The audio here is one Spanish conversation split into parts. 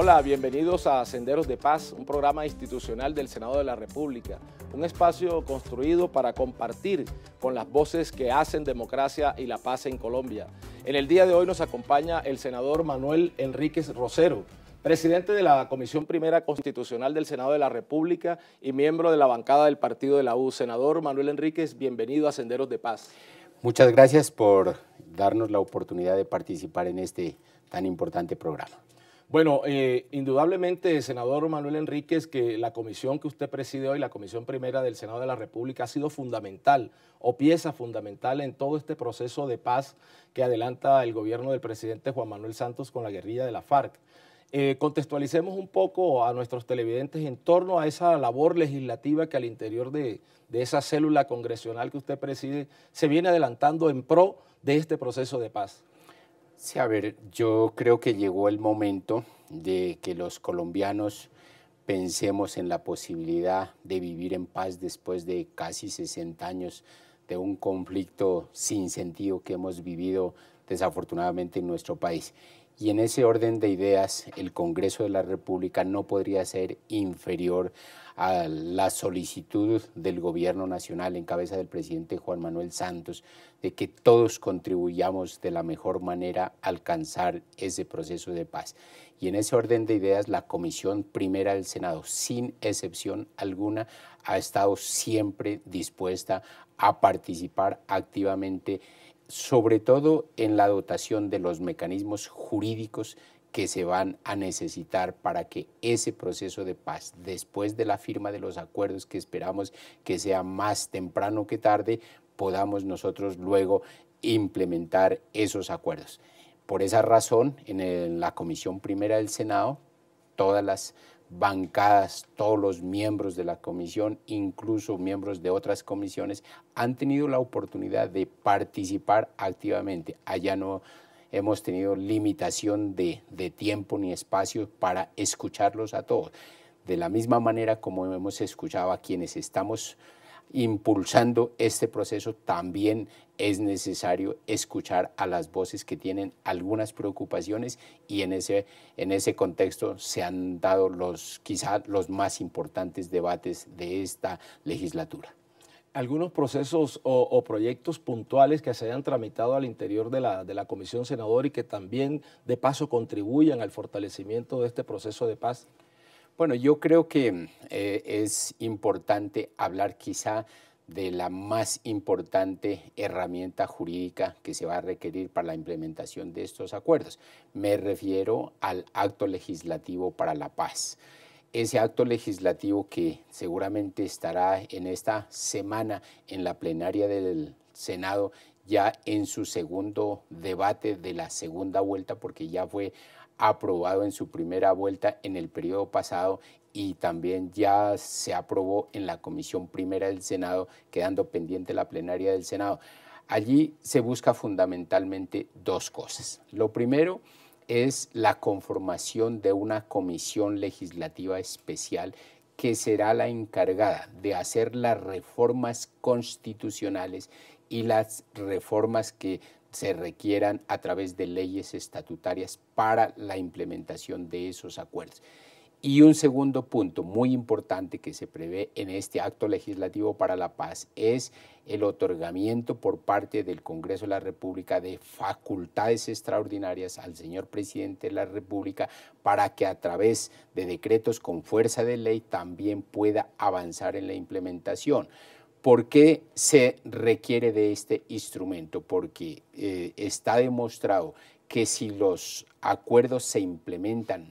Hola, bienvenidos a Senderos de Paz, un programa institucional del Senado de la República, un espacio construido para compartir con las voces que hacen democracia y la paz en Colombia. En el día de hoy nos acompaña el senador Manuel Enríquez Rosero, presidente de la Comisión Primera Constitucional del Senado de la República y miembro de la bancada del Partido de la U. Senador Manuel Enríquez, bienvenido a Senderos de Paz. Muchas gracias por darnos la oportunidad de participar en este tan importante programa. Bueno, eh, indudablemente, senador Manuel Enríquez, que la comisión que usted preside hoy, la comisión primera del Senado de la República, ha sido fundamental o pieza fundamental en todo este proceso de paz que adelanta el gobierno del presidente Juan Manuel Santos con la guerrilla de la FARC. Eh, contextualicemos un poco a nuestros televidentes en torno a esa labor legislativa que al interior de esa célula congresional que usted preside se viene adelantando en pro de este proceso de paz. Sí, a ver, yo creo que llegó el momento de que los colombianos pensemos en la posibilidad de vivir en paz después de casi 60 años de un conflicto sin sentido que hemos vivido desafortunadamente en nuestro país. Y en ese orden de ideas, el Congreso de la República no podría ser inferior a la solicitud del Gobierno Nacional en cabeza del presidente Juan Manuel Santos de que todos contribuyamos de la mejor manera a alcanzar ese proceso de paz. Y en ese orden de ideas, la Comisión Primera del Senado, sin excepción alguna, ha estado siempre dispuesta a participar activamente sobre todo en la dotación de los mecanismos jurídicos que se van a necesitar para que ese proceso de paz, después de la firma de los acuerdos que esperamos que sea más temprano que tarde, podamos nosotros luego implementar esos acuerdos. Por esa razón, en la Comisión Primera del Senado, todas las bancadas, todos los miembros de la comisión, incluso miembros de otras comisiones, han tenido la oportunidad de participar activamente. Allá no hemos tenido limitación de, de tiempo ni espacio para escucharlos a todos. De la misma manera como hemos escuchado a quienes estamos impulsando este proceso, también es necesario escuchar a las voces que tienen algunas preocupaciones y en ese, en ese contexto se han dado los quizás los más importantes debates de esta legislatura. ¿Algunos procesos o, proyectos puntuales que se hayan tramitado al interior de la, de la Comisión Senadora y que también de paso contribuyan al fortalecimiento de este proceso de paz? Bueno, yo creo que mm, eh, es importante hablar quizá de la más importante herramienta jurídica que se va a requerir para la implementación de estos acuerdos. Me refiero al acto legislativo para la paz. Ese acto legislativo que seguramente estará en esta semana en la plenaria del Senado ya en su segundo debate de la segunda vuelta, porque ya fue aprobado en su primera vuelta en el periodo pasado y también ya se aprobó en la Comisión Primera del Senado, quedando pendiente la plenaria del Senado. Allí se busca fundamentalmente dos cosas. Lo primero es la conformación de una comisión legislativa especial que será la encargada de hacer las reformas constitucionales y las reformas que se requieran a través de leyes estatutarias para la implementación de esos acuerdos. Y un segundo punto muy importante que se prevé en este acto legislativo para la paz es el otorgamiento por parte del Congreso de la República de facultades extraordinarias al señor presidente de la República para que a través de decretos con fuerza de ley también pueda avanzar en la implementación. ¿Por qué se requiere de este instrumento? Porque eh, está demostrado que si los acuerdos se implementan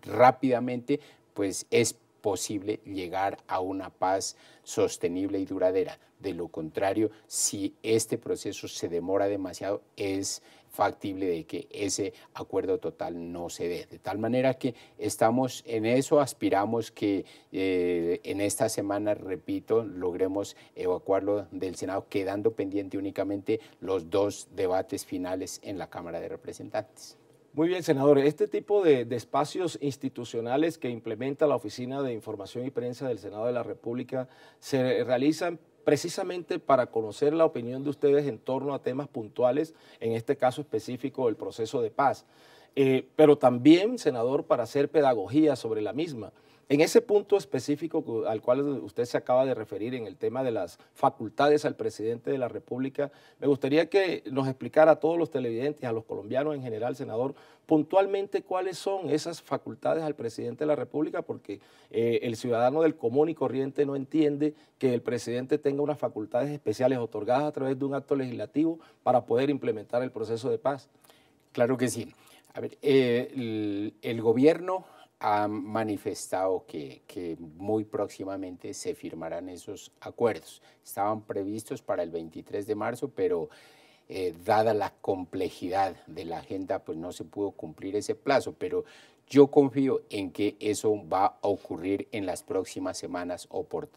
rápidamente, pues es posible llegar a una paz sostenible y duradera. De lo contrario, si este proceso se demora demasiado, es factible de que ese acuerdo total no se dé. De tal manera que estamos en eso, aspiramos que eh, en esta semana, repito, logremos evacuarlo del Senado, quedando pendiente únicamente los dos debates finales en la Cámara de Representantes. Muy bien, senador. Este tipo de, de, espacios institucionales que implementa la Oficina de Información y Prensa del Senado de la República se realizan precisamente para conocer la opinión de ustedes en torno a temas puntuales, en este caso específico del proceso de paz, eh, pero también, senador, para hacer pedagogía sobre la misma. En ese punto específico al cual usted se acaba de referir en el tema de las facultades al presidente de la República, me gustaría que nos explicara a todos los televidentes, a los colombianos en general, senador, puntualmente cuáles son esas facultades al presidente de la República, porque eh, el ciudadano del común y corriente no entiende que el presidente tenga unas facultades especiales otorgadas a través de un acto legislativo para poder implementar el proceso de paz. Claro que sí. A ver, eh, el gobierno ha manifestado que, muy próximamente se firmarán esos acuerdos. Estaban previstos para el 23 de marzo, pero eh, dada la complejidad de la agenda, pues no se pudo cumplir ese plazo. Pero yo confío en que eso va a ocurrir en las próximas semanas o por,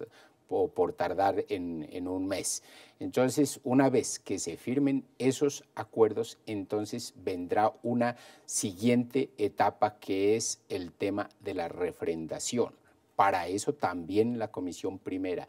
tardar en, un mes. Entonces, una vez que se firmen esos acuerdos, entonces vendrá una siguiente etapa que es el tema de la refrendación. Para eso también la Comisión Primera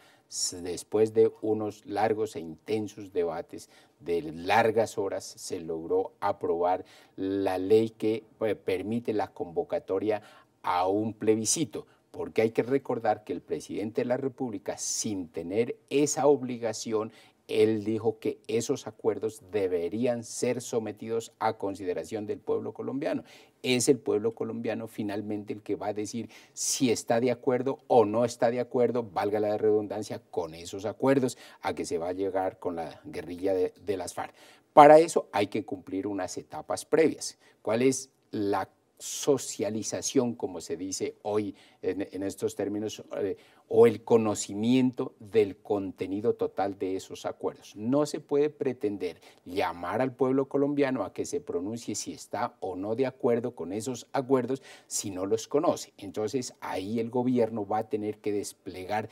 después de unos largos e intensos debates de largas horas, se logró aprobar la ley que eh, permite la convocatoria a un plebiscito, porque hay que recordar que el presidente de la República, sin tener esa obligación, él dijo que esos acuerdos deberían ser sometidos a consideración del pueblo colombiano es el pueblo colombiano finalmente el que va a decir si está de acuerdo o no está de acuerdo, valga la redundancia, con esos acuerdos a que se va a llegar con la guerrilla de, las FARC. Para eso hay que cumplir unas etapas previas. ¿Cuál es la socialización, como se dice hoy en, estos términos, eh, o el conocimiento del contenido total de esos acuerdos. No se puede pretender llamar al pueblo colombiano a que se pronuncie si está o no de acuerdo con esos acuerdos si no los conoce. Entonces ahí el gobierno va a tener que desplegar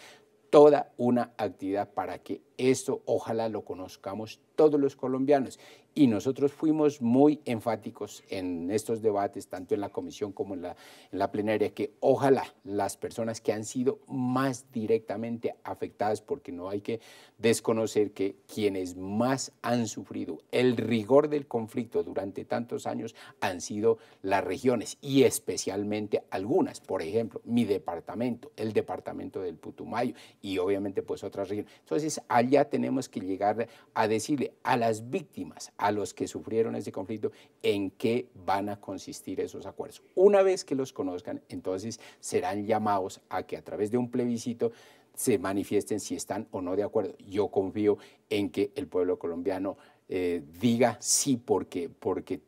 toda una actividad para que esto ojalá lo conozcamos todos los colombianos. Y nosotros fuimos muy enfáticos en estos debates, tanto en la comisión como en la, la plenaria, que ojalá las personas que han sido más directamente afectadas, porque no hay que desconocer que quienes más han sufrido el rigor del conflicto durante tantos años han sido las regiones y especialmente algunas, por ejemplo, mi departamento, el departamento del Putumayo y obviamente pues otras regiones. Entonces, hay ya tenemos que llegar a decirle a las víctimas, a los que sufrieron ese conflicto, en qué van a consistir esos acuerdos. Una vez que los conozcan, entonces serán llamados a que a través de un plebiscito se manifiesten si están o no de acuerdo. Yo confío en que el pueblo colombiano eh, diga sí porque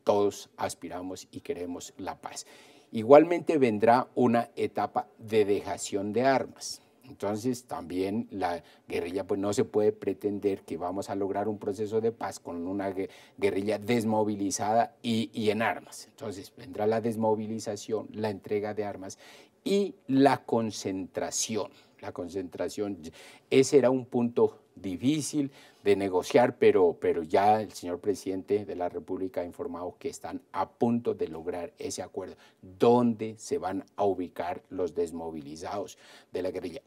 todos aspiramos y queremos la paz. Igualmente vendrá una etapa de dejación de armas. Entonces también la guerrilla, pues no se puede pretender que vamos a lograr un proceso de paz con una guerrilla desmovilizada y, en armas. Entonces vendrá la desmovilización, la entrega de armas y la concentración. La concentración, ese era un punto difícil de negociar, pero, pero ya el señor presidente de la República ha informado que están a punto de lograr ese acuerdo. ¿Dónde se van a ubicar los desmovilizados de la guerrilla?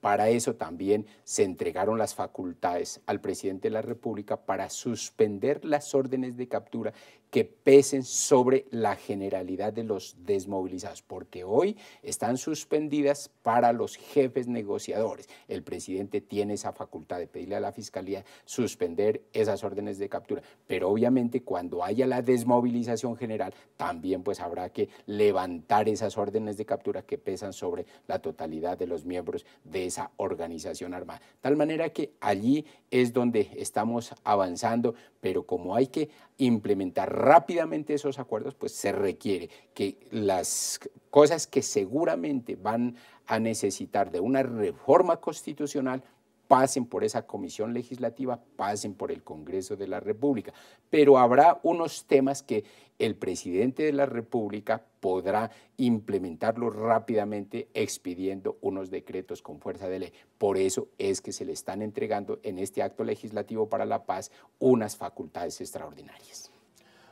Para eso también se entregaron las facultades al presidente de la República para suspender las órdenes de captura que pesen sobre la generalidad de los desmovilizados, porque hoy están suspendidas para los jefes negociadores. El presidente tiene esa facultad de pedirle a la Fiscalía suspender esas órdenes de captura, pero obviamente cuando haya la desmovilización general, también pues habrá que levantar esas órdenes de captura que pesan sobre la totalidad de los miembros de esa organización armada. Tal manera que allí es donde estamos avanzando, pero como hay que implementar rápidamente esos acuerdos, pues se requiere que las cosas que seguramente van a necesitar de una reforma constitucional pasen por esa comisión legislativa, pasen por el Congreso de la República. Pero habrá unos temas que el presidente de la República podrá implementarlo rápidamente expidiendo unos decretos con fuerza de ley. Por eso es que se le están entregando en este acto legislativo para la paz unas facultades extraordinarias.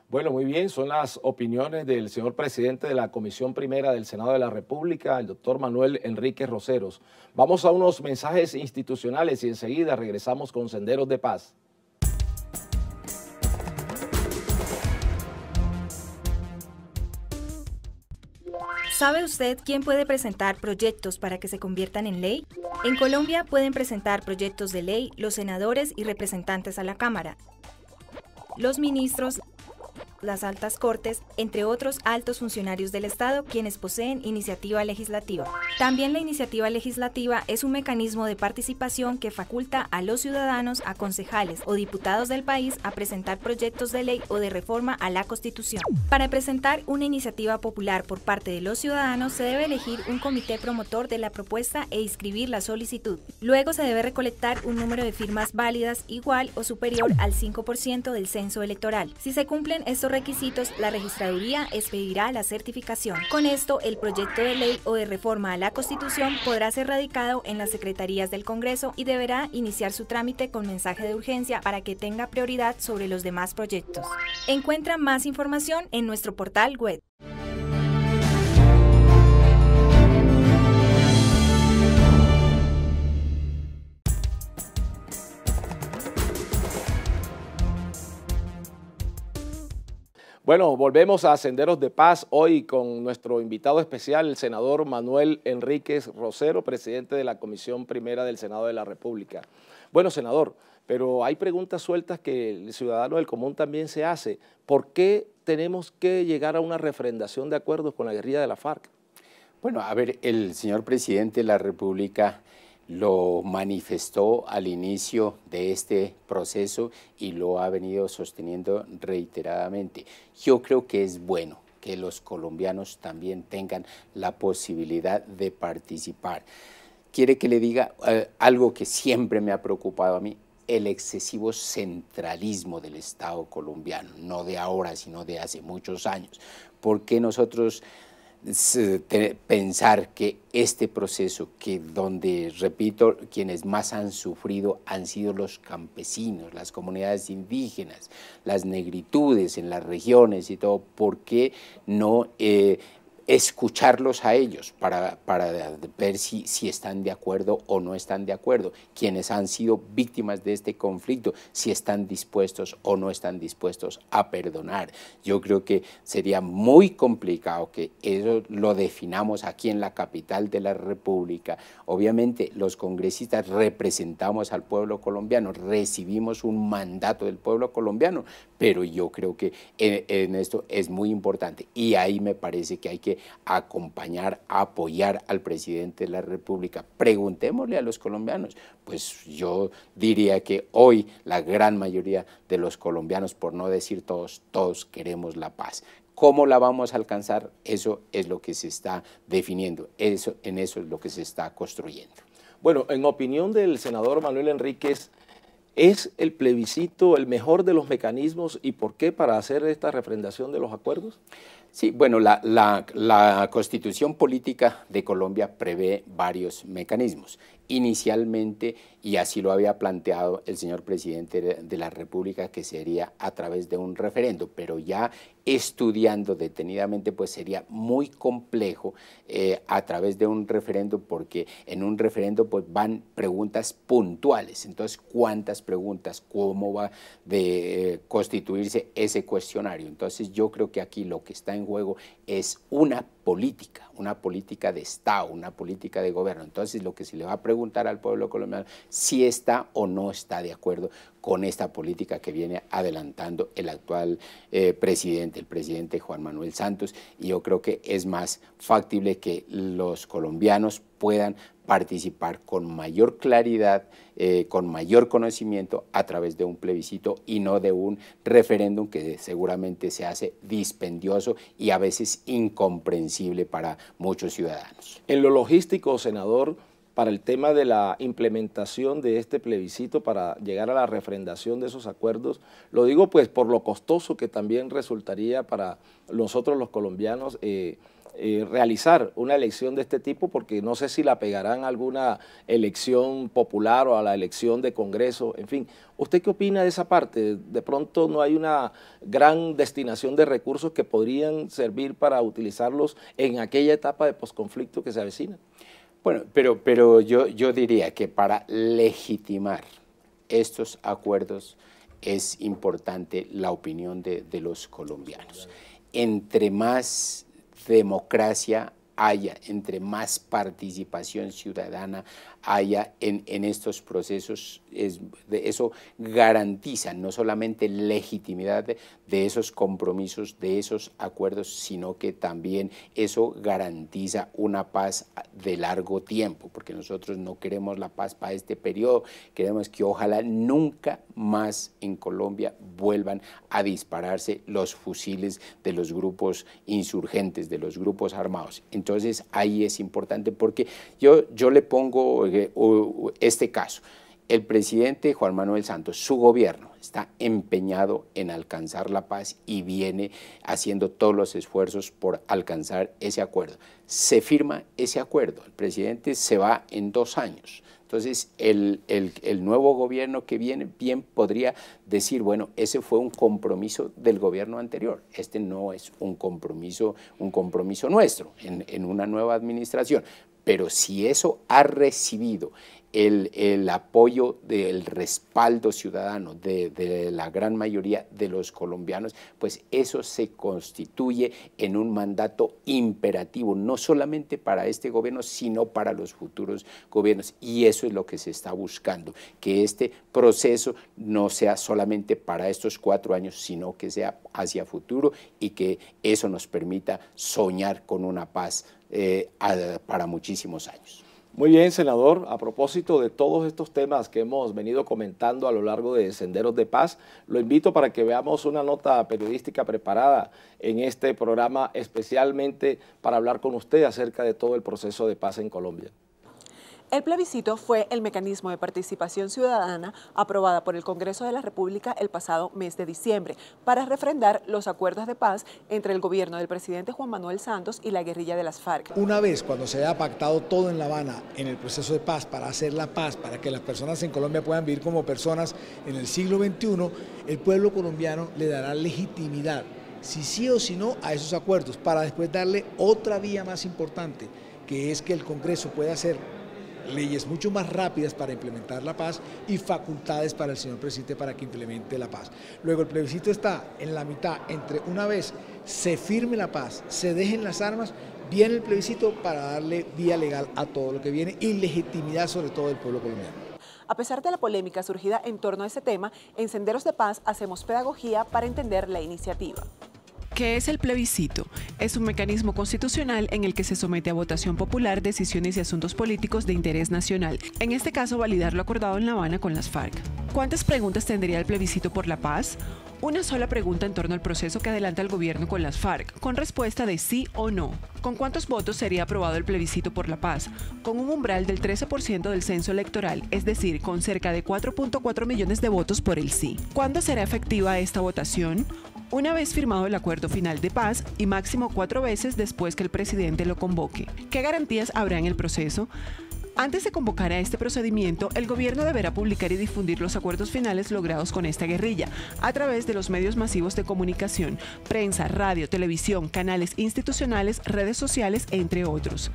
Bueno, muy bien, son las opiniones del señor presidente de la Comisión Primera del Senado de la República, el doctor Manuel Enrique Roseros. Vamos a unos mensajes institucionales y enseguida regresamos con Senderos de Paz. ¿Sabe usted quién puede presentar proyectos para que se conviertan en ley? En Colombia pueden presentar proyectos de ley los senadores y representantes a la Cámara, los ministros, las altas cortes, entre otros altos funcionarios del Estado quienes poseen iniciativa legislativa. También la iniciativa legislativa es un mecanismo de participación que faculta a los ciudadanos, a concejales o diputados del país a presentar proyectos de ley o de reforma a la Constitución. Para presentar una iniciativa popular por parte de los ciudadanos se debe elegir un comité promotor de la propuesta e inscribir la solicitud. Luego se debe recolectar un número de firmas válidas igual o superior al 5% del censo electoral. Si se cumplen estos requisitos, la registraduría expedirá la certificación. Con esto, el proyecto de ley o de reforma a la Constitución podrá ser radicado en las secretarías del Congreso y deberá iniciar su trámite con mensaje de urgencia para que tenga prioridad sobre los demás proyectos. Encuentra más información en nuestro portal web. Bueno, volvemos a Senderos de Paz hoy con nuestro invitado especial, el senador Manuel Enríquez Rosero, presidente de la Comisión Primera del Senado de la República. Bueno, senador, pero hay preguntas sueltas que el ciudadano del común también se hace. ¿Por qué tenemos que llegar a una refrendación de acuerdos con la guerrilla de la FARC? Bueno, a ver, el señor presidente de la República lo manifestó al inicio de este proceso y lo ha venido sosteniendo reiteradamente. Yo creo que es bueno que los colombianos también tengan la posibilidad de participar. Quiere que le diga eh, algo que siempre me ha preocupado a mí, el excesivo centralismo del Estado colombiano, no de ahora, sino de hace muchos años. Porque nosotros pensar que este proceso, que donde, repito, quienes más han sufrido han sido los campesinos, las comunidades indígenas, las negritudes en las regiones y todo, ¿por qué no eh, escucharlos a ellos para, para ver si, si, están de acuerdo o no están de acuerdo, quienes han sido víctimas de este conflicto, si están dispuestos o no están dispuestos a perdonar. Yo creo que sería muy complicado que eso lo definamos aquí en la capital de la República. Obviamente los congresistas representamos al pueblo colombiano, recibimos un mandato del pueblo colombiano, pero yo creo que eh, en esto es muy importante y ahí me parece que hay que acompañar, apoyar al presidente de la República. Preguntémosle a los colombianos. Pues yo diría que hoy la gran mayoría de los colombianos, por no decir todos, todos queremos la paz. ¿Cómo la vamos a alcanzar? Eso es lo que se está definiendo, eso, en eso es lo que se está construyendo. Bueno, en opinión del senador Manuel Enríquez, ¿es el plebiscito el mejor de los mecanismos y por qué para hacer esta refrendación de los acuerdos? Sí, bueno, la, la, constitución política de Colombia prevé varios mecanismos inicialmente y así lo había planteado el señor presidente de la República que sería a través de un referendo, pero ya estudiando detenidamente pues sería muy complejo eh, a través de un referendo porque en un referendo pues van preguntas puntuales, entonces cuántas preguntas, cómo va de eh, constituirse ese cuestionario, entonces yo creo que aquí lo que está en juego es una política una política de Estado, una política de gobierno. Entonces, lo que se le va a preguntar al pueblo colombiano, si está o no está de acuerdo con esta política que viene adelantando el actual eh, presidente, el presidente Juan Manuel Santos, y yo creo que es más factible que los colombianos puedan participar con mayor claridad, eh, con mayor conocimiento a través de un plebiscito y no de un referéndum que seguramente se hace dispendioso y a veces incomprensible para muchos ciudadanos. En lo logístico, senador, para el tema de la implementación de este plebiscito para llegar a la refrendación de esos acuerdos. Lo digo pues por lo costoso que también resultaría para nosotros los colombianos eh, eh, realizar una elección de este tipo porque no sé si la pegarán a alguna elección popular o a la elección de Congreso, en fin. ¿Usted qué opina de esa parte? De pronto no hay una gran destinación de recursos que podrían servir para utilizarlos en aquella etapa de posconflicto que se avecina. Bueno, pero, pero yo, yo diría que para legitimar estos acuerdos es importante la opinión de, de los colombianos. Entre más democracia haya, entre más participación ciudadana haya en, estos procesos. eso garantiza no solamente legitimidad de, esos compromisos, de esos acuerdos, sino que también eso garantiza una paz de largo tiempo, porque nosotros no queremos la paz para este periodo, queremos que ojalá nunca más en Colombia vuelvan a dispararse los fusiles de los grupos insurgentes, de los grupos armados. Entonces ahí es importante, porque yo, yo le pongo este caso. El presidente Juan Manuel Santos, su gobierno, está empeñado en alcanzar la paz y viene haciendo todos los esfuerzos por alcanzar ese acuerdo. Se firma ese acuerdo, el presidente se va en dos años. Entonces, el, nuevo gobierno que viene bien podría decir, bueno, ese fue un compromiso del gobierno anterior, este no es un compromiso, un compromiso nuestro en, en una nueva administración, pero si eso ha recibido el, apoyo del respaldo ciudadano de, de la gran mayoría de los colombianos, pues eso se constituye en un mandato imperativo, no solamente para este gobierno, sino para los futuros gobiernos. Y eso es lo que se está buscando, que este proceso no sea solamente para estos cuatro años, sino que sea hacia futuro y que eso nos permita soñar con una paz eh, para muchísimos años. Muy bien, senador. A propósito de todos estos temas que hemos venido comentando a lo largo de Senderos de Paz, lo invito para que veamos una nota periodística preparada en este programa especialmente para hablar con usted acerca de todo el proceso de paz en Colombia. El plebiscito fue el mecanismo de participación ciudadana aprobada por el Congreso de la República el pasado mes de diciembre para refrendar los acuerdos de paz entre el gobierno del presidente Juan Manuel Santos y la guerrilla de las FARC. Una vez cuando se haya pactado todo en La Habana en el proceso de paz para hacer la paz, para que las personas en Colombia puedan vivir como personas en el siglo XXI, el pueblo colombiano le dará legitimidad, si sí o si no, a esos acuerdos, para después darle otra vía más importante, que es que el Congreso pueda hacer leyes mucho más rápidas para implementar la paz y facultades para el señor presidente para que implemente la paz. Luego el plebiscito está en la mitad entre una vez se firme la paz, se dejen las armas, viene el plebiscito para darle vía legal a todo lo que viene y legitimidad sobre todo del pueblo colombiano. A pesar de la polémica surgida en torno a ese tema, en Senderos de Paz hacemos pedagogía para entender la iniciativa. ¿Qué es el plebiscito? Es un mecanismo constitucional en el que se somete a votación popular decisiones y asuntos políticos de interés nacional, en este caso validar lo acordado en La Habana con las FARC. ¿Cuántas preguntas tendría el plebiscito por la paz? Una sola pregunta en torno al proceso que adelanta el gobierno con las FARC, con respuesta de sí o no. ¿Con cuántos votos sería aprobado el plebiscito por la paz? Con un umbral del 13% del censo electoral, es decir, con cerca de 4.4 millones de votos por el sí. ¿Cuándo será efectiva esta votación? una vez firmado el acuerdo final de paz y máximo cuatro veces después que el presidente lo convoque. ¿Qué garantías habrá en el proceso? Antes de convocar a este procedimiento, el gobierno deberá publicar y difundir los acuerdos finales logrados con esta guerrilla a través de los medios masivos de comunicación, prensa, radio, televisión, canales institucionales, redes sociales, entre otros.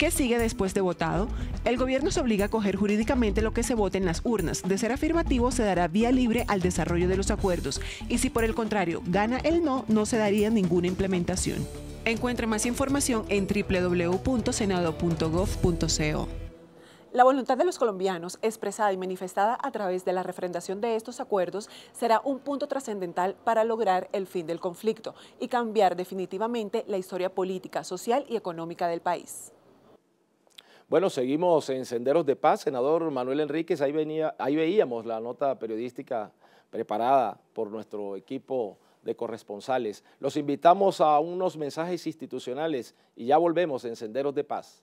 ¿Qué sigue después de votado? El gobierno se obliga a coger jurídicamente lo que se vote en las urnas. De ser afirmativo, se dará vía libre al desarrollo de los acuerdos. Y si por el contrario gana el no, no se daría ninguna implementación. Encuentre más información en www.senado.gov.co. La voluntad de los colombianos, expresada y manifestada a través de la refrendación de estos acuerdos, será un punto trascendental para lograr el fin del conflicto y cambiar definitivamente la historia política, social y económica del país. Bueno, seguimos en Senderos de Paz, senador Manuel Enríquez, ahí, venía, ahí veíamos la nota periodística preparada por nuestro equipo de corresponsales. Los invitamos a unos mensajes institucionales y ya volvemos en Senderos de Paz.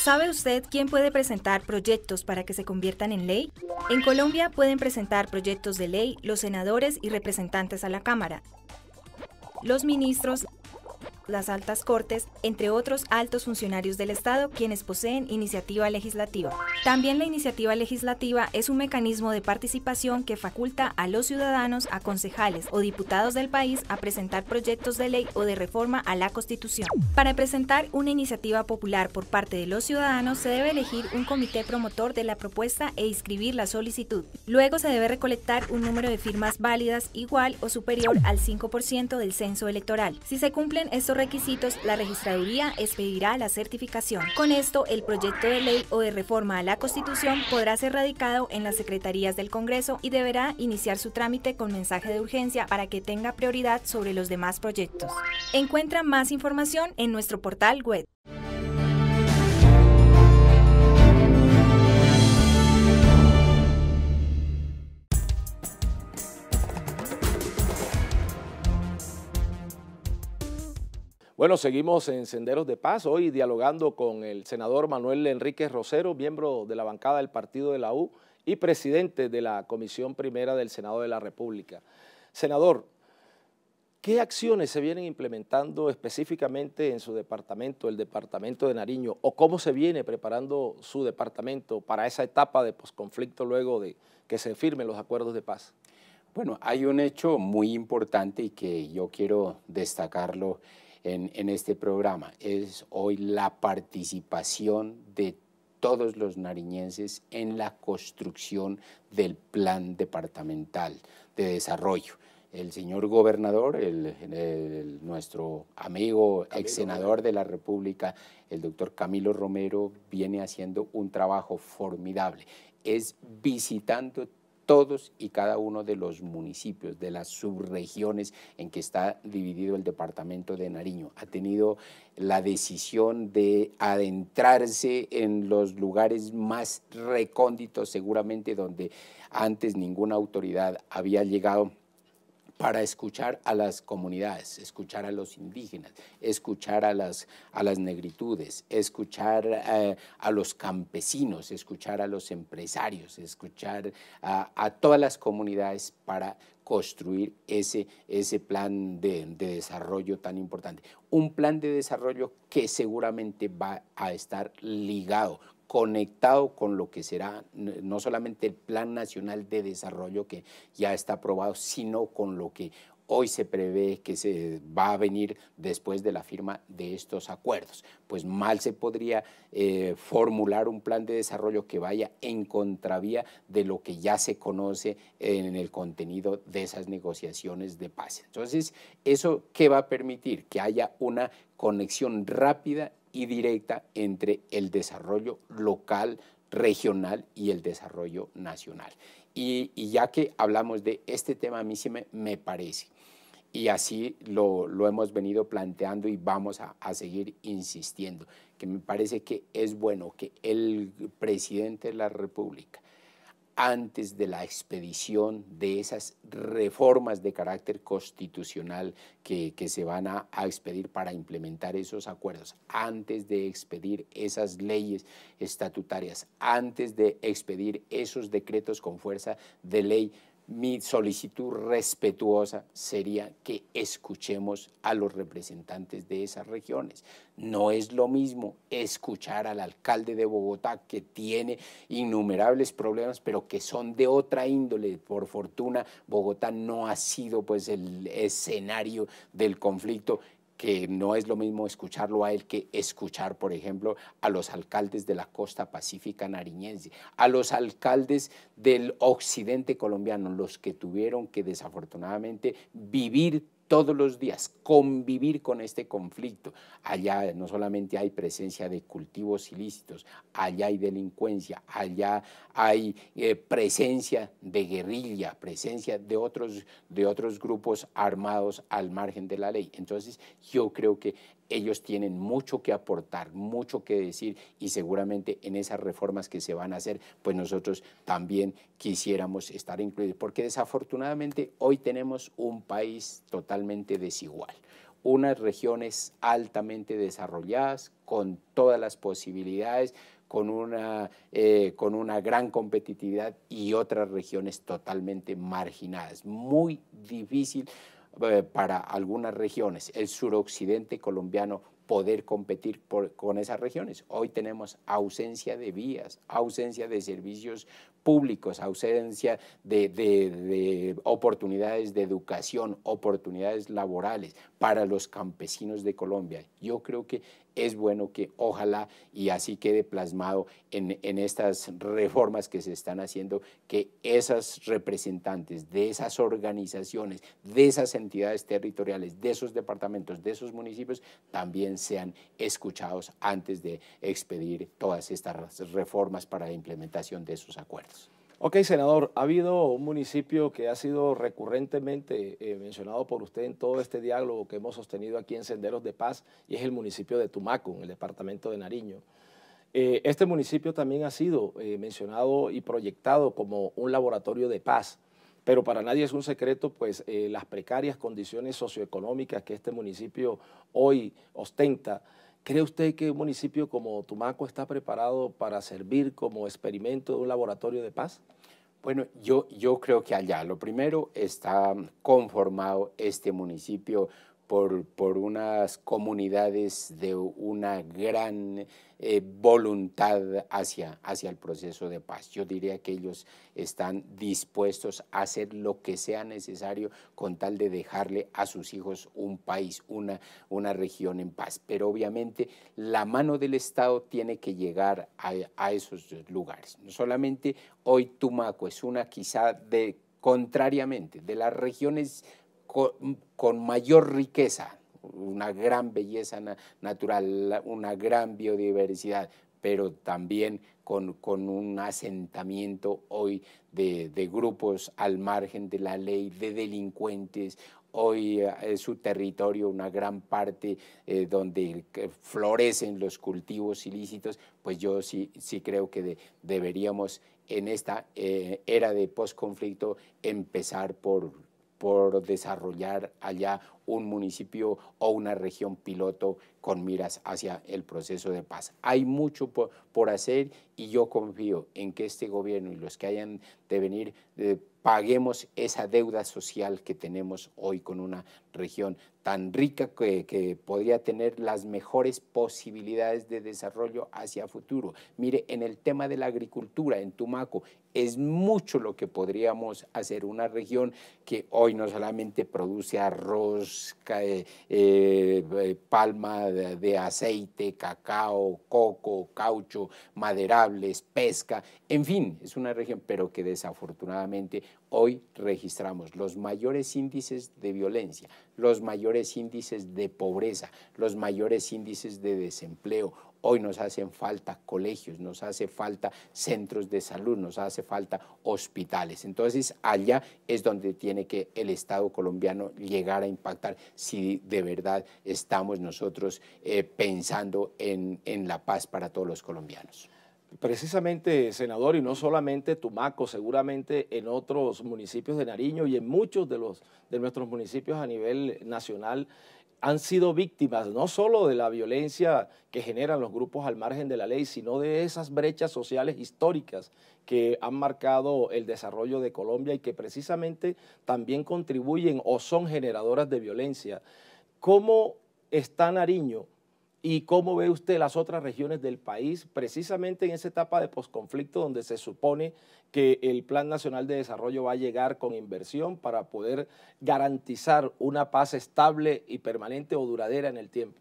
¿Sabe usted quién puede presentar proyectos para que se conviertan en ley? En Colombia pueden presentar proyectos de ley los senadores y representantes a la Cámara, los ministros las altas cortes, entre otros altos funcionarios del Estado quienes poseen iniciativa legislativa. También la iniciativa legislativa es un mecanismo de participación que faculta a los ciudadanos, a concejales o diputados del país a presentar proyectos de ley o de reforma a la Constitución. Para presentar una iniciativa popular por parte de los ciudadanos se debe elegir un comité promotor de la propuesta e inscribir la solicitud. Luego se debe recolectar un número de firmas válidas igual o superior al 5% del censo electoral. Si se cumplen estos requisitos, la registraduría expedirá la certificación. Con esto, el proyecto de ley o de reforma a la Constitución podrá ser radicado en las secretarías del Congreso y deberá iniciar su trámite con mensaje de urgencia para que tenga prioridad sobre los demás proyectos. Encuentra más información en nuestro portal web. Bueno, seguimos en Senderos de Paz, hoy dialogando con el senador Manuel Enrique Rosero, miembro de la bancada del Partido de la U y presidente de la Comisión Primera del Senado de la República. Senador, ¿qué acciones se vienen implementando específicamente en su departamento, el departamento de Nariño, o cómo se viene preparando su departamento para esa etapa de posconflicto luego de que se firmen los acuerdos de paz? Bueno, hay un hecho muy importante y que yo quiero destacarlo en, este programa, es hoy la participación de todos los nariñenses en la construcción del plan departamental de desarrollo. El señor gobernador, nuestro amigo, exsenador ex senador de la República, el doctor Camilo Romero, viene haciendo un trabajo formidable. Es visitando todos y cada uno de los municipios, de las subregiones en que está dividido el departamento de Nariño. Ha tenido la decisión de adentrarse en los lugares más recónditos, seguramente donde antes ninguna autoridad había llegado para escuchar a las comunidades, escuchar a los indígenas, escuchar a las, a las negritudes, escuchar eh, a los campesinos, escuchar a los empresarios, escuchar a, todas las comunidades para construir ese, ese plan de, de, desarrollo tan importante. Un plan de desarrollo que seguramente va a estar ligado conectado con lo que será no solamente el Plan Nacional de Desarrollo que ya está aprobado, sino con lo que hoy se prevé que se va a venir después de la firma de estos acuerdos. Pues mal se podría eh, formular un plan de desarrollo que vaya en contravía de lo que ya se conoce en el contenido de esas negociaciones de paz. Entonces, ¿eso qué va a permitir? Que haya una conexión rápida y directa entre el desarrollo local, regional y el desarrollo nacional. Y, ya que hablamos de este tema, a mí sí me, parece, y así lo, hemos venido planteando y vamos a seguir insistiendo, que me parece que es bueno que el presidente de la República, antes de la expedición de esas reformas de carácter constitucional que, se van a, a, expedir para implementar esos acuerdos, antes de expedir esas leyes estatutarias, antes de expedir esos decretos con fuerza de ley, mi solicitud respetuosa sería que escuchemos a los representantes de esas regiones. No es lo mismo escuchar al alcalde de Bogotá que tiene innumerables problemas, pero que son de otra índole. Por fortuna, Bogotá no ha sido pues el escenario del conflicto que no es lo mismo escucharlo a él que escuchar, por ejemplo, a los alcaldes de la costa pacífica nariñense, a los alcaldes del occidente colombiano, los que tuvieron que desafortunadamente vivir todos los días, convivir con este conflicto. Allá no solamente hay presencia de cultivos ilícitos, allá hay delincuencia, allá hay eh, presencia de guerrilla, presencia de otros, de otros grupos armados al margen de la ley. Entonces yo creo que ellos tienen mucho que aportar, mucho que decir y seguramente en esas reformas que se van a hacer, pues nosotros también quisiéramos estar incluidos, porque desafortunadamente hoy tenemos un país totalmente desigual unas regiones altamente desarrolladas, con todas las posibilidades, con una, eh, con una gran competitividad y otras regiones totalmente marginadas. Muy difícil eh, para algunas regiones, el suroccidente colombiano poder competir con esas regiones. Hoy tenemos ausencia de vías, ausencia de servicios públicos, ausencia de oportunidades de educación, oportunidades laborales para los campesinos de Colombia. Yo creo que es bueno que ojalá y así quede plasmado en, estas reformas que se están haciendo, que esas representantes de esas organizaciones, de esas entidades territoriales, de esos departamentos, de esos municipios, también sean escuchados antes de expedir todas estas reformas para la implementación de esos acuerdos. Ok, senador, ha habido un municipio que ha sido recurrentemente eh, mencionado por usted en todo este diálogo que hemos sostenido aquí en Senderos de Paz y es el municipio de Tumaco, en el departamento de Nariño. Eh, este municipio también ha sido eh, mencionado y proyectado como un laboratorio de paz, pero para nadie es un secreto pues las precarias condiciones socioeconómicas que este municipio hoy ostenta ¿Cree usted que un municipio como Tumaco está preparado para servir como experimento de un laboratorio de paz? Bueno, yo, yo creo que allá lo primero está conformado este municipio por, unas comunidades de una gran eh, voluntad hacia, hacia el proceso de paz. Yo diría que ellos están dispuestos a hacer lo que sea necesario con tal de dejarle a sus hijos un país, una, una región en paz. Pero obviamente la mano del Estado tiene que llegar a, a esos lugares. No solamente hoy Tumaco es una quizá de contrariamente de las regiones con, mayor riqueza, una gran belleza natural, una gran biodiversidad, pero también con, un asentamiento hoy de, grupos al margen de la ley, de delincuentes. Hoy eh, es su territorio una gran parte eh, donde florecen los cultivos ilícitos, pues yo sí, sí creo que deberíamos en esta eh, era de posconflicto empezar por por desarrollar allá un municipio o una región piloto con miras hacia el proceso de paz. Hay mucho por, hacer y yo confío en que este gobierno y los que hayan de venir eh, paguemos esa deuda social que tenemos hoy con una región tan rica que, que, podría tener las mejores posibilidades de desarrollo hacia futuro. Mire, en el tema de la agricultura en Tumaco es mucho lo que podríamos hacer. Una región que hoy no solamente produce arroz, eh, eh, eh, palma de aceite, cacao, coco, caucho, maderables, pesca, en fin, es una región, pero que desafortunadamente hoy registramos los mayores índices de violencia, los mayores índices de pobreza, los mayores índices de desempleo. Hoy nos hacen falta colegios, nos hace falta centros de salud, nos hace falta hospitales. Entonces allá es donde tiene que el Estado colombiano llegar a impactar si de verdad estamos nosotros eh, pensando en, en la paz para todos los colombianos. Precisamente, senador, y no solamente Tumaco, seguramente en otros municipios de Nariño y en muchos de, los, de nuestros municipios a nivel nacional, han sido víctimas no solo de la violencia que generan los grupos al margen de la ley, sino de esas brechas sociales históricas que han marcado el desarrollo de Colombia y que precisamente también contribuyen o son generadoras de violencia. ¿Cómo está Nariño ¿Y cómo ve usted las otras regiones del país, precisamente en esa etapa de posconflicto donde se supone que el Plan Nacional de Desarrollo va a llegar con inversión para poder garantizar una paz estable y permanente o duradera en el tiempo?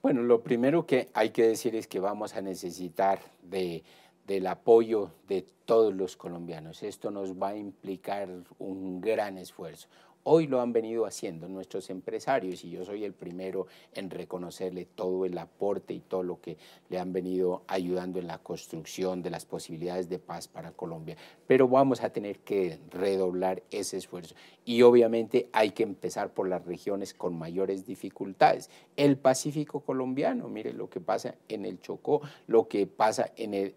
Bueno, lo primero que hay que decir es que vamos a necesitar del apoyo de todos los colombianos. Esto nos va a implicar un gran esfuerzo, Hoy lo han venido haciendo nuestros empresarios y yo soy el primero en reconocerle todo el aporte y todo lo que le han venido ayudando en la construcción de las posibilidades de paz para Colombia. Pero vamos a tener que redoblar ese esfuerzo y obviamente hay que empezar por las regiones con mayores dificultades. El Pacífico colombiano, mire lo que pasa en el Chocó, lo que pasa en,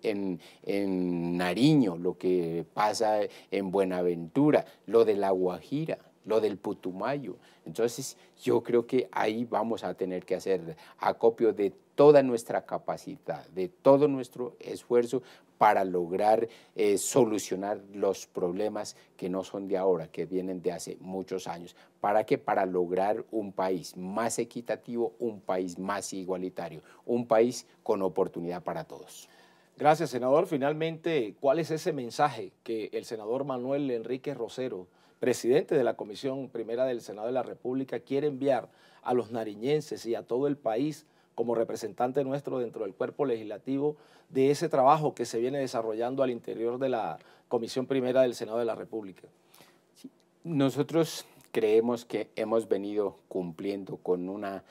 en Nariño, lo que pasa en Buenaventura, lo de La Guajira lo del Putumayo. Entonces, yo creo que ahí vamos a tener que hacer acopio de toda nuestra capacidad, de todo nuestro esfuerzo para lograr eh, solucionar los problemas que no son de ahora, que vienen de hace muchos años. ¿Para qué? Para lograr un país más equitativo, un país más igualitario, un país con oportunidad para todos. Gracias, senador. Finalmente, ¿cuál es ese mensaje que el senador Manuel Enrique Rosero presidente de la Comisión Primera del Senado de la República quiere enviar a los nariñenses y a todo el país como representante nuestro dentro del cuerpo legislativo de ese trabajo que se viene desarrollando al interior de la Comisión Primera del Senado de la República. Nosotros creemos que hemos venido cumpliendo con una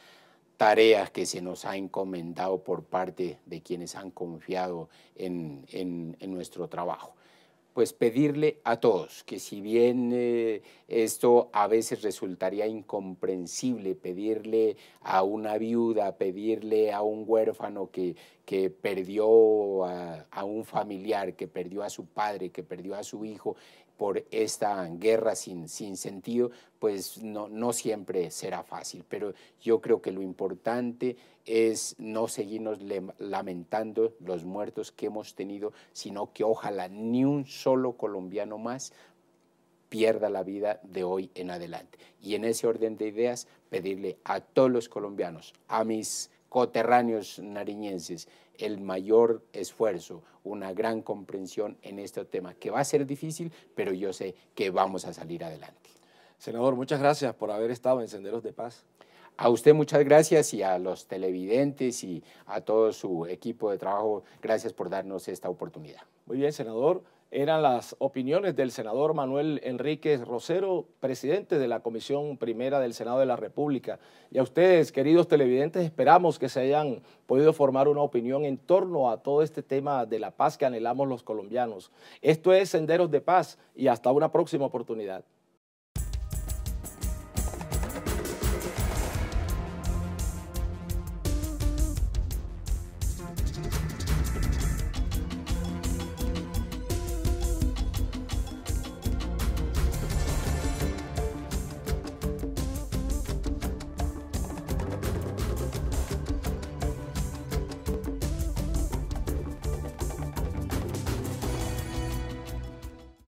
tarea que se nos ha encomendado por parte de quienes han confiado en nuestro trabajo pues pedirle a todos que si bien eh, esto a veces resultaría incomprensible, pedirle a una viuda, pedirle a un huérfano que, que perdió a, un familiar, que perdió a su padre, que perdió a su hijo, por esta guerra sin, sin sentido, pues no, no siempre será fácil. Pero yo creo que lo importante es no seguirnos lamentando los muertos que hemos tenido, sino que ojalá ni un solo colombiano más pierda la vida de hoy en adelante. Y en ese orden de ideas, pedirle a todos los colombianos, a mis coterráneos nariñenses, el mayor esfuerzo, una gran comprensión en este tema, que va a ser difícil, pero yo sé que vamos a salir adelante. Senador, muchas gracias por haber estado en Senderos de Paz. A usted muchas gracias y a los televidentes y a todo su equipo de trabajo, gracias por darnos esta oportunidad. Muy bien, senador eran las opiniones del senador Manuel Enríquez Rosero, presidente de la Comisión Primera del Senado de la República. Y a ustedes, queridos televidentes, esperamos que se hayan podido formar una opinión en torno a todo este tema de la paz que anhelamos los colombianos. Esto es Senderos de Paz y hasta una próxima oportunidad.